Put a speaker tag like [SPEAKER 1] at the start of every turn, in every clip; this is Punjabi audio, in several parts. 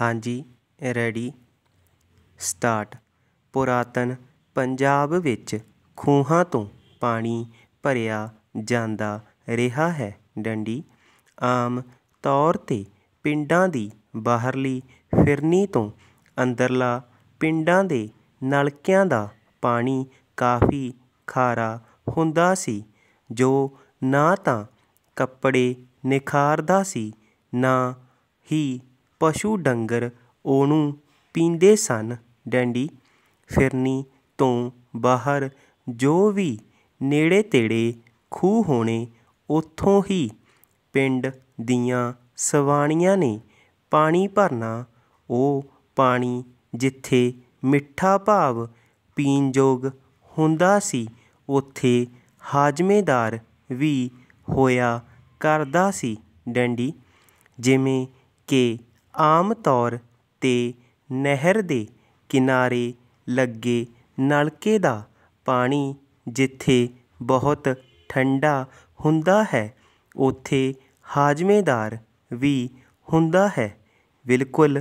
[SPEAKER 1] ਹਾਂਜੀ ਰੈਡੀ ਸਟਾਰਟ ਪੁਰਾਤਨ ਪੰਜਾਬ ਵਿੱਚ ਖੂਹਾਂ ਤੋਂ ਪਾਣੀ ਭਰਿਆ ਜਾਂਦਾ ਰਿਹਾ ਹੈ ਡੰਡੀ ਆਮ ਤੌਰ 'ਤੇ ਪਿੰਡਾਂ ਦੀ ਬਾਹਰਲੀ ਫਿਰਨੀ ਤੋਂ ਅੰਦਰਲਾ ਪਿੰਡਾਂ ਦੇ ਨਲਕਿਆਂ ਦਾ ਪਾਣੀ ਕਾਫੀ ਖਾਰਾ ਹੁੰਦਾ ਸੀ ਜੋ ਨਾ ਤਾਂ ਕੱਪੜੇ ਨਿਖਾਰਦਾ ਸੀ ਨਾ ਹੀ ਪਸ਼ੂ ਡੰਗਰ ਉਹਨੂੰ ਪੀਂਦੇ ਸਨ ਡੈਂਡੀ ਫਿਰਨੀ ਤੋਂ ਬਾਹਰ ਜੋ ਵੀ ਨੇੜੇ ਤੇੜੇ ਖੂਹ ਹੋਣੇ ਉੱਥੋਂ ਹੀ ਪਿੰਡ ਦੀਆਂ ਸਵਾਣੀਆਂ ਨੇ ਪਾਣੀ ਭਰਨਾ ਉਹ ਪਾਣੀ ਜਿੱਥੇ ਮਿੱਠਾ ਭਾਵ ਪੀਣਯੋਗ ਹੁੰਦਾ ਸੀ ਉੱਥੇ ਹਾਜ਼ਮੇਦਾਰ ਵੀ ਹੋਇਆ ਕਰਦਾ ਸੀ ਡੰਡੀ ਜਿਵੇਂ ਕਿ ਆਮ ਤੌਰ 'ਤੇ ਨਹਿਰ ਦੇ ਕਿਨਾਰੇ ਲੱਗੇ ਨਲਕੇ ਦਾ ਪਾਣੀ ਜਿੱਥੇ ਬਹੁਤ ਠੰਡਾ ਹੁੰਦਾ ਹੈ ਉੱਥੇ ਹਾਜ਼ਮੇਦਾਰ ਵੀ ਹੁੰਦਾ ਹੈ ਬਿਲਕੁਲ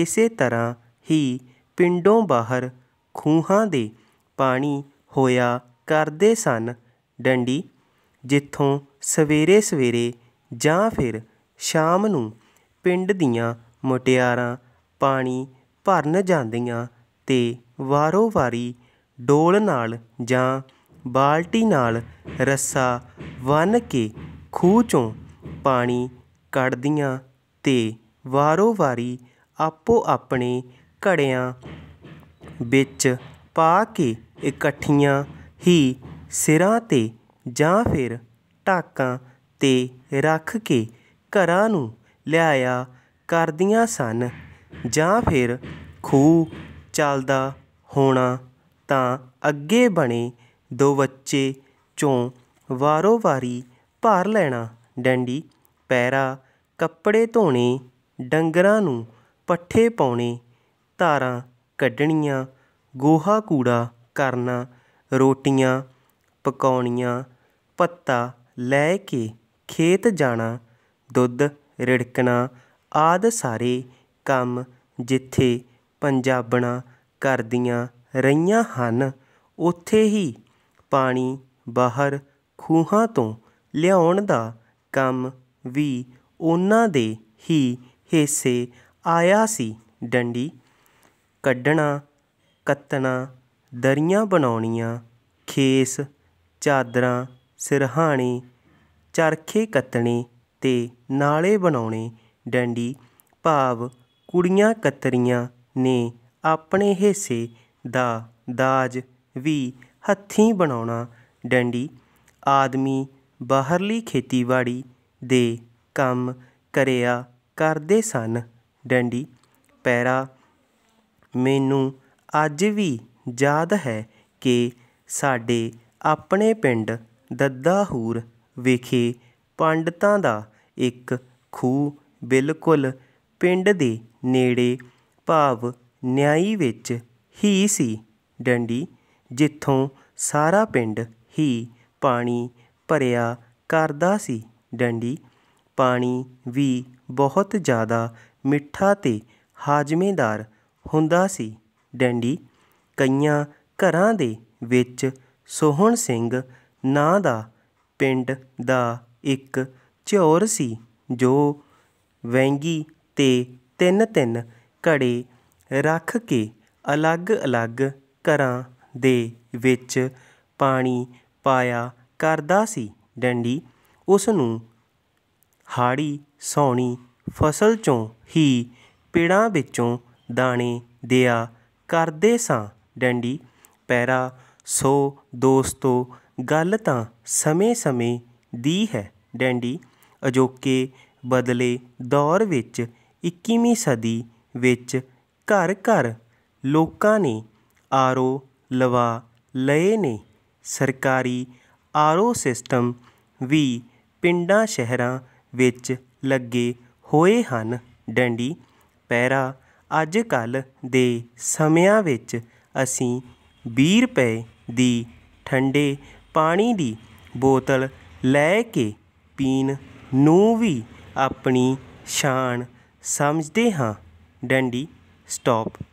[SPEAKER 1] ਇਸੇ ਤਰ੍ਹਾਂ ਹੀ ਪਿੰਡੋਂ ਬਾਹਰ ਖੂਹਾਂ ਦੇ ਪਾਣੀ ਹੋਇਆ ਕਰਦੇ ਸਨ ਡੰਡੀ ਜਿੱਥੋਂ ਸਵੇਰੇ ਸਵੇਰੇ ਜਾਂ ਫਿਰ ਸ਼ਾਮ ਨੂੰ ਪਿੰਡ ਦੀਆਂ ਮੁਟਿਆਰਾਂ ਪਾਣੀ ਭਰਨ ਜਾਂਦੀਆਂ ਤੇ ਵਾਰੋ ਵਾਰੀ ਡੋਲ ਨਾਲ ਜਾਂ ਬਾਲਟੀ ਨਾਲ ਰੱਸਾ ਵਨ ਕੇ ਖੂਹ 'ਚੋਂ ਪਾਣੀ ਕੱਢਦੀਆਂ ਤੇ ਵਾਰੋ ਵਾਰੀ ਆਪੋ ਆਪਣੇ ਘੜਿਆਂ ਵਿੱਚ ਪਾ ਕੇ ਇਕੱਠੀਆਂ ਹੀ ਸਿਰਾਂ 'ਤੇ ਜਾਂ ਫਿਰ ਟਾਕਾਂ 'ਤੇ ਰੱਖ ਕੇ ਘਰਾਂ ਨੂੰ ਲਿਆਇਆ ਕਰਦੀਆਂ ਸਨ ਜਾਂ ਫਿਰ ਖੂ ਚੱਲਦਾ ਹੋਣਾ ਤਾਂ ਅੱਗੇ ਬਣੇ ਦੋ ਬੱਚੇ 'ਚੋਂ ਵਾਰੋ ਵਾਰੀ ਭਾਰ ਲੈਣਾ ਡੰਡੀ ਪੈਰਾ ਕੱਪੜੇ ਧੋਣੇ ਡੰਗਰਾਂ ਨੂੰ ਪੱਠੇ ਪਾਉਣੇ ਧਾਰਾਂ ਕੱਢਣੀਆਂ ਗੋਹਾ ਕੂੜਾ ਕਰਨਾ ਰੋਟੀਆਂ ਪਕਾਉਣੀਆਂ ਪੱਤਾ ਲੈ ਕੇ ਖੇਤ ਜਾਣਾ ਦੁੱਧ ਰਿੜਕਣਾ ਆਦਿ ਸਾਰੇ ਕੰਮ ਜਿੱਥੇ ਪੰਜਾਬਣਾ ਕਰਦੀਆਂ ਰਹੀਆਂ ਹਨ ਉੱਥੇ ਹੀ ਪਾਣੀ ਬਾਹਰ ਖੂਹਾਂ ਤੋਂ ਲਿਆਉਣ ਦਾ ਕੰਮ ਵੀ ਉਹਨਾਂ ਦੇ ਹੀ ਹਿੱਸੇ ਆਇਆ ਸੀ ਡੰਡੀ ਕੱਢਣਾ ਕੱਤਣਾ ਦਰੀਆਂ ਬਣਾਉਣੀਆਂ ਖੇਸ ਚਾਦਰਾਂ ਸਿਰਹਾਣੇ ਚਰਖੇ ਕੱਤਣੇ ਤੇ ਨਾਲੇ ਬਣਾਉਣੇ ਡੰਡੀ ਭਾਵ ਕੁੜੀਆਂ ਕਤਰੀਆਂ ਨੇ ਆਪਣੇ ਹਿੱਸੇ ਦਾ ਦਾਜ ਵੀ ਹੱਥੀਂ ਬਣਾਉਣਾ ਡੰਡੀ ਆਦਮੀ ਬਾਹਰਲੀ ਖੇਤੀਬਾੜੀ ਦੇ ਕੰਮ ਕਰਿਆ ਕਰਦੇ ਸਨ ਡੰਡੀ ਪੈਰਾ ਮੈਨੂੰ ਅੱਜ ਵੀ ਯਾਦ ਹੈ ਕਿ ਸਾਡੇ ਆਪਣੇ ਪਿੰਡ ਦੱਦਾਹੂਰ ਵਿਖੇ ਪੰਡਤਾਂ ਦਾ ਇੱਕ ਖੂਹ ਬਿਲਕੁਲ ਪਿੰਡ ਦੇ ਨੇੜੇ ਭਾਵ ਨਿਆਈ ਵਿੱਚ ਹੀ ਸੀ ਡੰਡੀ ਜਿੱਥੋਂ ਸਾਰਾ ਪਿੰਡ ਹੀ ਪਾਣੀ ਭਰਿਆ ਕਰਦਾ ਸੀ ਡੰਡੀ ਪਾਣੀ ਵੀ ਬਹੁਤ ਜ਼ਿਆਦਾ ਮਿੱਠਾ ਤੇ ਹਾਜ਼ਮੇਦਾਰ ਹੁੰਦਾ ਸੀ ਡੰਡੀ ਕਈਆਂ ਘਰਾਂ ਦੇ ਵਿੱਚ ਸੋਹਣ ਸਿੰਘ ਨਾਂ ਦਾ ਪਿੰਡ ਦਾ ਇੱਕ ਝੋਰ ਸੀ ਜੋ ਵੈਂਗੀ 'ਤੇ ਤਿੰਨ ਤਿੰਨ ਘੜੇ ਰੱਖ ਕੇ ਅਲੱਗ ਅਲੱਗ ਘਰਾਂ ਦੇ ਵਿੱਚ ਪਾਣੀ ਪਾਇਆ ਕਰਦਾ ਸੀ ਡੰਡੀ ਉਸ ਨੂੰ ਹਾੜੀ ਸੌਣੀ ਫਸਲ 'ਚੋਂ ਹੀ ਪੇੜਾਂ ਵਿੱਚੋਂ ਦਾਣੇ ਦਿਆ ਕਰਦੇ ਸਾਂ ਡੰਡੀ ਪੈਰਾ ਸੋ ਦੋਸਤੋ ਗੱਲ ਤਾਂ ਸਮੇਂ-ਸਮੇਂ ਦੀ ਹੈ ਡੰਡੀ ਅਜੋਕੇ ਬਦਲੇ ਦੌਰ ਵਿੱਚ 21ਵੀਂ ਸਦੀ ਵਿੱਚ ਘਰ ਘਰ ਲੋਕਾਂ ਨੇ ਆਰਓ ਲਵਾ ਲਏ ਨੇ ਸਰਕਾਰੀ ਆਰਓ ਸਿਸਟਮ ਵੀ ਪਿੰਡਾਂ ਸ਼ਹਿਰਾਂ ਵਿੱਚ ਲੱਗੇ ਹੋਏ ਹਨ ਡੰਡੀ ਪੈਰਾ ਅੱਜ ਕੱਲ ਦੇ ਸਮਿਆਂ ਵਿੱਚ ਅਸੀਂ 20 ਰੁਪਏ ਦੀ ਠੰਡੇ ਪਾਣੀ ਦੀ ਬੋਤਲ ਲੈ ਕੇ ਪੀਣ ਨੂੰ ਵੀ ਆਪਣੀ ਸ਼ਾਨ ਸਮਝਦੇ ਹਾਂ ਡੈਂਡੀ ਸਟਾਪ